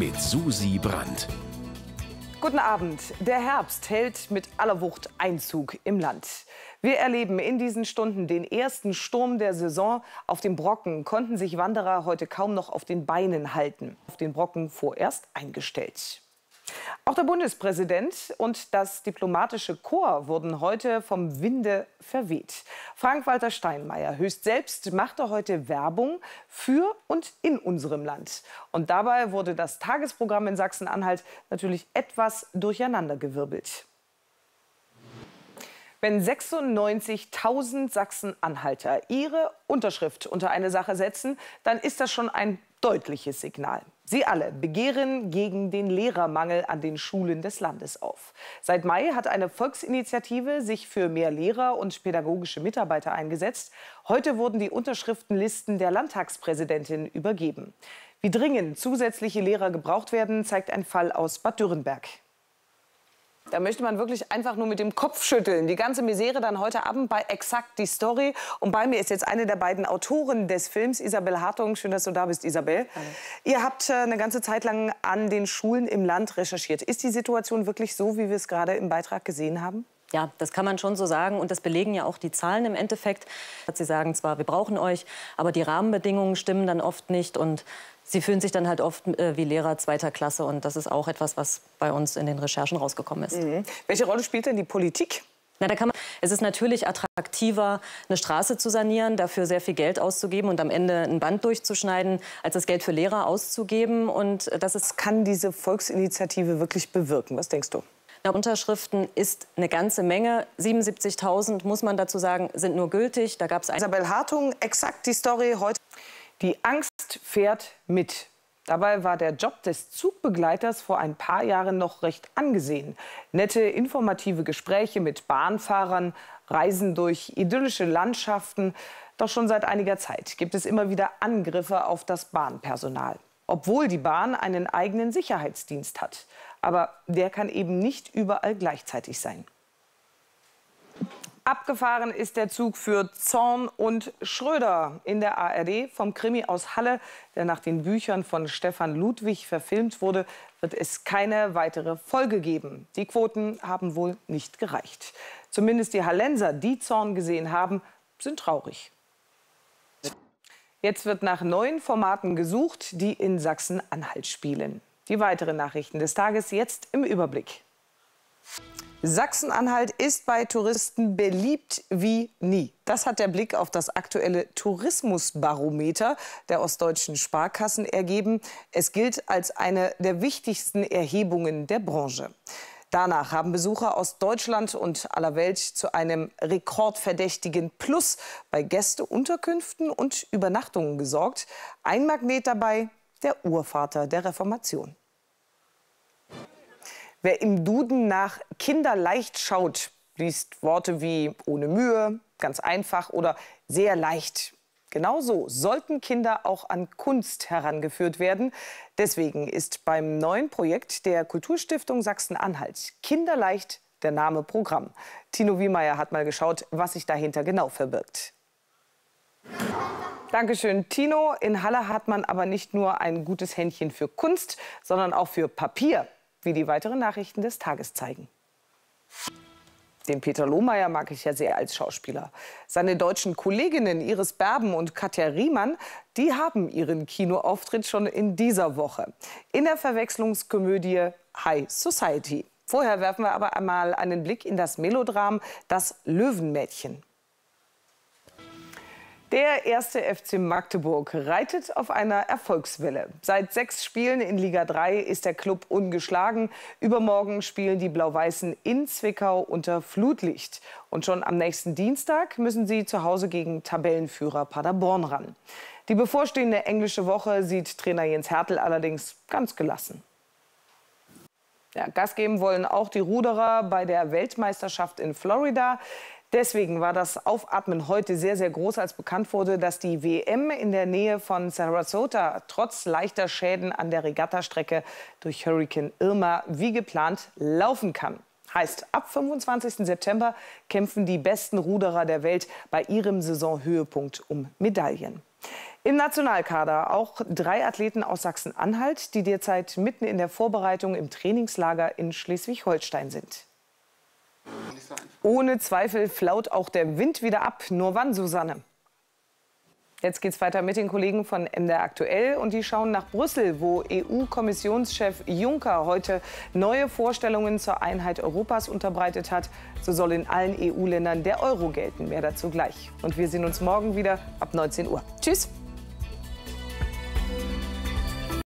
mit Susi Brandt. Guten Abend. Der Herbst hält mit aller Wucht Einzug im Land. Wir erleben in diesen Stunden den ersten Sturm der Saison. Auf dem Brocken konnten sich Wanderer heute kaum noch auf den Beinen halten. Auf den Brocken vorerst eingestellt. Auch der Bundespräsident und das diplomatische Korps wurden heute vom Winde verweht. Frank-Walter Steinmeier höchst selbst machte heute Werbung für und in unserem Land. Und dabei wurde das Tagesprogramm in Sachsen-Anhalt natürlich etwas durcheinandergewirbelt. Wenn 96.000 Sachsen-Anhalter ihre Unterschrift unter eine Sache setzen, dann ist das schon ein deutliches Signal. Sie alle begehren gegen den Lehrermangel an den Schulen des Landes auf. Seit Mai hat eine Volksinitiative sich für mehr Lehrer und pädagogische Mitarbeiter eingesetzt. Heute wurden die Unterschriftenlisten der Landtagspräsidentin übergeben. Wie dringend zusätzliche Lehrer gebraucht werden, zeigt ein Fall aus Bad Dürrenberg. Da möchte man wirklich einfach nur mit dem Kopf schütteln. Die ganze Misere dann heute Abend bei Exakt die Story. Und bei mir ist jetzt eine der beiden Autoren des Films, Isabel Hartung. Schön, dass du da bist, Isabel. Hallo. Ihr habt äh, eine ganze Zeit lang an den Schulen im Land recherchiert. Ist die Situation wirklich so, wie wir es gerade im Beitrag gesehen haben? Ja, das kann man schon so sagen und das belegen ja auch die Zahlen im Endeffekt. Sie sagen zwar, wir brauchen euch, aber die Rahmenbedingungen stimmen dann oft nicht und sie fühlen sich dann halt oft äh, wie Lehrer zweiter Klasse. Und das ist auch etwas, was bei uns in den Recherchen rausgekommen ist. Mhm. Welche Rolle spielt denn die Politik? Na, da kann man, es ist natürlich attraktiver, eine Straße zu sanieren, dafür sehr viel Geld auszugeben und am Ende ein Band durchzuschneiden, als das Geld für Lehrer auszugeben. Und das ist kann diese Volksinitiative wirklich bewirken. Was denkst du? Na, Unterschriften ist eine ganze Menge. 77.000, muss man dazu sagen, sind nur gültig. Da gab gab's Isabel Hartung, exakt die Story heute. Die Angst fährt mit. Dabei war der Job des Zugbegleiters vor ein paar Jahren noch recht angesehen. Nette, informative Gespräche mit Bahnfahrern, Reisen durch idyllische Landschaften. Doch schon seit einiger Zeit gibt es immer wieder Angriffe auf das Bahnpersonal. Obwohl die Bahn einen eigenen Sicherheitsdienst hat. Aber der kann eben nicht überall gleichzeitig sein. Abgefahren ist der Zug für Zorn und Schröder in der ARD. Vom Krimi aus Halle, der nach den Büchern von Stefan Ludwig verfilmt wurde, wird es keine weitere Folge geben. Die Quoten haben wohl nicht gereicht. Zumindest die Hallenser, die Zorn gesehen haben, sind traurig. Jetzt wird nach neuen Formaten gesucht, die in Sachsen-Anhalt spielen. Die weiteren Nachrichten des Tages jetzt im Überblick. Sachsen-Anhalt ist bei Touristen beliebt wie nie. Das hat der Blick auf das aktuelle Tourismusbarometer der ostdeutschen Sparkassen ergeben. Es gilt als eine der wichtigsten Erhebungen der Branche. Danach haben Besucher aus Deutschland und aller Welt zu einem rekordverdächtigen Plus bei Gästeunterkünften und Übernachtungen gesorgt. Ein Magnet dabei, der Urvater der Reformation. Wer im Duden nach Kinder leicht schaut, liest Worte wie ohne Mühe, ganz einfach oder sehr leicht. Genauso sollten Kinder auch an Kunst herangeführt werden. Deswegen ist beim neuen Projekt der Kulturstiftung Sachsen-Anhalt Kinderleicht der Name Programm. Tino Wiemeyer hat mal geschaut, was sich dahinter genau verbirgt. Dankeschön, Tino. In Halle hat man aber nicht nur ein gutes Händchen für Kunst, sondern auch für Papier wie die weiteren Nachrichten des Tages zeigen. Den Peter Lohmeier mag ich ja sehr als Schauspieler. Seine deutschen Kolleginnen Iris Berben und Katja Riemann, die haben ihren Kinoauftritt schon in dieser Woche. In der Verwechslungskomödie High Society. Vorher werfen wir aber einmal einen Blick in das Melodram Das Löwenmädchen. Der erste FC Magdeburg reitet auf einer Erfolgswelle. Seit sechs Spielen in Liga 3 ist der Club ungeschlagen. Übermorgen spielen die Blau-Weißen in Zwickau unter Flutlicht. Und schon am nächsten Dienstag müssen sie zu Hause gegen Tabellenführer Paderborn ran. Die bevorstehende englische Woche sieht Trainer Jens Hertel allerdings ganz gelassen. Ja, Gas geben wollen auch die Ruderer bei der Weltmeisterschaft in Florida. Deswegen war das Aufatmen heute sehr, sehr groß, als bekannt wurde, dass die WM in der Nähe von Sarasota trotz leichter Schäden an der Regattastrecke durch Hurrikan Irma wie geplant laufen kann. Heißt, ab 25. September kämpfen die besten Ruderer der Welt bei ihrem Saisonhöhepunkt um Medaillen. Im Nationalkader auch drei Athleten aus Sachsen-Anhalt, die derzeit mitten in der Vorbereitung im Trainingslager in Schleswig-Holstein sind. Ohne Zweifel flaut auch der Wind wieder ab. Nur wann, Susanne? Jetzt geht es weiter mit den Kollegen von MDR Aktuell und die schauen nach Brüssel, wo EU-Kommissionschef Juncker heute neue Vorstellungen zur Einheit Europas unterbreitet hat. So soll in allen EU-Ländern der Euro gelten. Mehr dazu gleich. Und wir sehen uns morgen wieder ab 19 Uhr. Tschüss!